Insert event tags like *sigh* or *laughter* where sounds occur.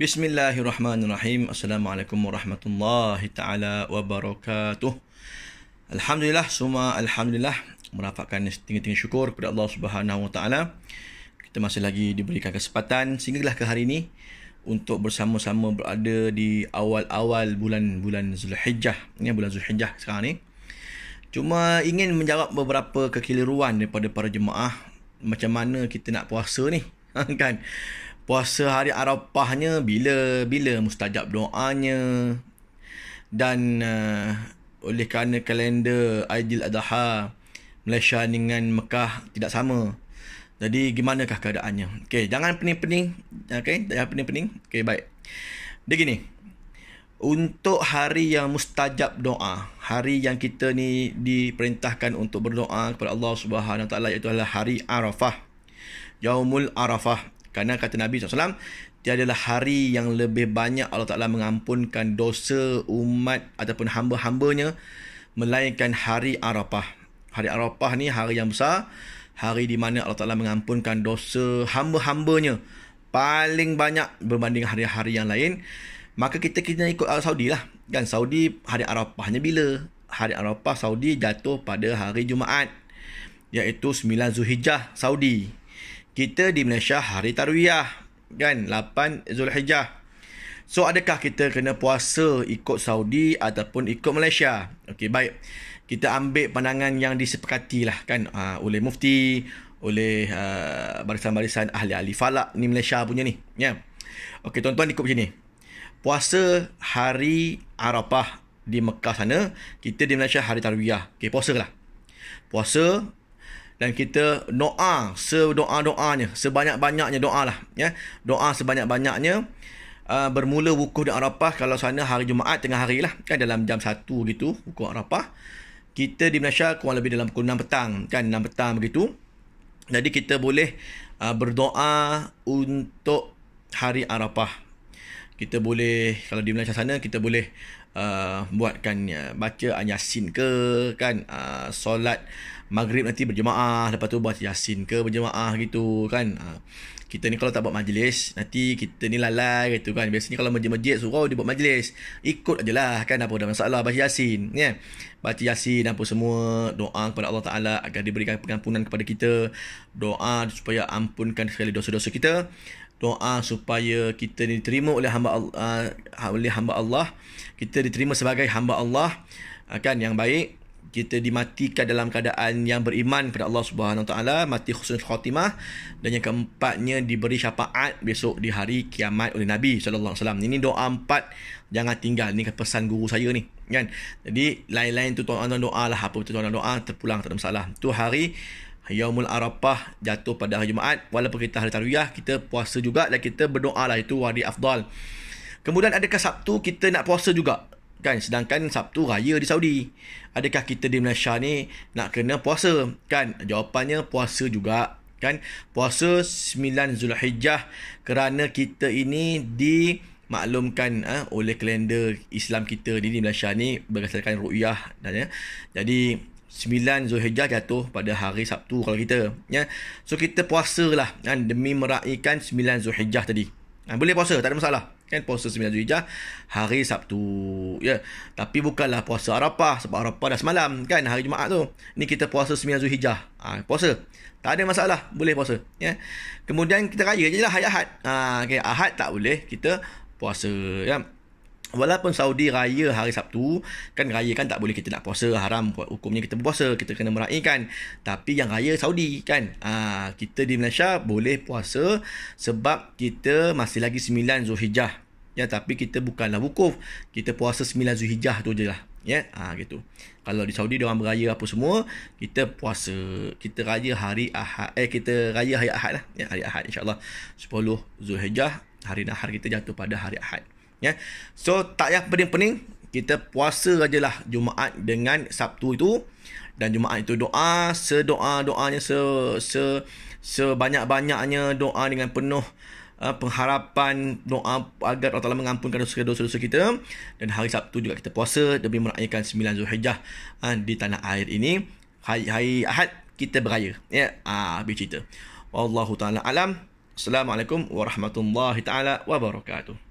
Bismillahirrahmanirrahim. Assalamualaikum warahmatullahi taala wabarakatuh. Alhamdulillah semua alhamdulillah merapatkan tinggi-tinggi syukur kepada Allah Subhanahu wa taala. Kita masih lagi diberikan kesempatan sehinggalah ke hari ini untuk bersama-sama berada di awal-awal bulan-bulan Zulhijjah. Ini ya, bulan Zulhijjah sekarang ni. Cuma ingin menjawab beberapa kekeliruan daripada para jemaah macam mana kita nak puasa ni. *laughs* kan? puasa hari Arafahnya bila bila mustajab doanya dan uh, oleh kerana kalender Aidil Adha Malaysia dengan Mekah tidak sama. Jadi gimanakah keadaannya? Okey, jangan pening-pening. Okey, jangan pening-pening. Okey, baik. Dia gini. Untuk hari yang mustajab doa, hari yang kita ni diperintahkan untuk berdoa kepada Allah Subhanahu Wa Taala iaitu adalah hari Arafah. Yaumul Arafah kerana kata Nabi SAW, dia adalah hari yang lebih banyak Allah Ta'ala mengampunkan dosa umat ataupun hamba-hambanya melainkan hari Arafah. Hari Arafah ni hari yang besar, hari di mana Allah Ta'ala mengampunkan dosa hamba-hambanya paling banyak berbanding hari-hari yang lain. Maka kita kena ikut Arab Saudi lah. Dan Saudi hari Arafahnya bila? Hari Arafah Saudi jatuh pada hari Jumaat. Iaitu 9 Zulhijjah Saudi kita di Malaysia hari tarwiyah kan 8 Zulhijjah. So adakah kita kena puasa ikut Saudi ataupun ikut Malaysia? Okey baik. Kita ambil pandangan yang disepakati lah, kan uh, oleh mufti, oleh uh, barisan-barisan ahli-ahli falak ni Malaysia punya ni. Ya. Yeah. Okey tuan-tuan ikut macam ni. Puasa hari Arafah di Mekah sana, kita di Malaysia hari tarwiyah. Okey lah. Puasa dan kita doa se doa doanya sebanyak-banyaknya doa lah, ya doa sebanyak-banyaknya uh, bermula wukuf di Arafah kalau sana hari Jumaat tengah hari lah kan dalam jam 1 gitu wukuf Arafah kita di Malaysia kurang lebih dalam pukul 6 petang kan 6 petang begitu jadi kita boleh uh, berdoa untuk hari Arafah kita boleh kalau di Malaysia sana kita boleh uh, buatkan uh, baca yasin ke kan uh, solat maghrib nanti berjemaah lepas tu baca yasin ke berjemaah gitu kan uh, kita ni kalau tak buat majlis nanti kita ni lalai gitu kan biasanya kalau majlis-majlis surau dia buat majlis ikut lah kan apa dah masalah baca yasin ya yeah. baca yasin apa semua doa kepada Allah Taala agar diberikan pengampunan kepada kita doa supaya ampunkan segala dosa-dosa kita doa supaya kita diterima oleh hamba Allah, uh, ha, oleh hamba Allah kita diterima sebagai hamba Allah akan ah, uh, yang baik kita dimatikan dalam keadaan yang beriman kepada Allah Subhanahu taala mati husnul khatimah dan yang keempatnya diberi syafaat besok di hari kiamat oleh Nabi sallallahu alaihi wasallam ini doa empat jangan tinggal ni kan pesan guru saya ni kan jadi lain-lain tu tuan-tuan doa lah apa tu tuan-tuan doa terpulang tak ada masalah tu hari Yaumul Arafah jatuh pada hari Jumaat walaupun kita hari tarwiyah kita puasa juga dan kita berdoa lah itu wadi afdal kemudian adakah Sabtu kita nak puasa juga kan sedangkan Sabtu raya di Saudi adakah kita di Malaysia ni nak kena puasa kan jawapannya puasa juga kan puasa 9 Zulhijjah kerana kita ini dimaklumkan ha, oleh kalender Islam kita di Malaysia ni berdasarkan ru'yah dan ya jadi 9 Zulhijjah jatuh pada hari Sabtu kalau kita ya. So kita puasalah kan demi meraihkan 9 Zulhijjah tadi. Ha, boleh puasa tak ada masalah. Kan puasa 9 Zulhijjah hari Sabtu ya. Tapi bukanlah puasa Arafah sebab Arafah dah semalam kan hari Jumaat tu. Ni kita puasa 9 Zulhijjah. Ha, puasa. Tak ada masalah, boleh puasa ya. Kemudian kita raya jelah hari Ahad. Ha, okay. Ahad tak boleh kita puasa ya. Walaupun Saudi raya hari Sabtu, kan raya kan tak boleh kita nak puasa, haram buat hukumnya kita puasa kita kena meraihkan. Tapi yang raya Saudi kan, aa, ah, kita di Malaysia boleh puasa sebab kita masih lagi 9 Zulhijjah. Ya, tapi kita bukanlah wukuf. Kita puasa 9 Zulhijjah tu je lah. Ya, aa, ah, gitu. Kalau di Saudi diorang beraya apa semua, kita puasa. Kita raya hari Ahad. Eh, kita raya hari Ahad lah. Ya, hari Ahad insyaAllah. 10 Zulhijjah, hari Nahar kita jatuh pada hari Ahad. Ya. So tak payah pening-pening, kita puasa sajalah Jumaat dengan Sabtu itu dan Jumaat itu doa, sedoa-doanya se se sebanyak-banyaknya doa dengan penuh uh, pengharapan doa agar Allah Ta'ala mengampunkan dosa-dosa kita dan hari Sabtu juga kita puasa demi meraihkan 9 Zulhijjah uh, di tanah air ini Hai-hai Ahad kita beraya ya ah uh, habis Wallahu taala alam assalamualaikum warahmatullahi taala wabarakatuh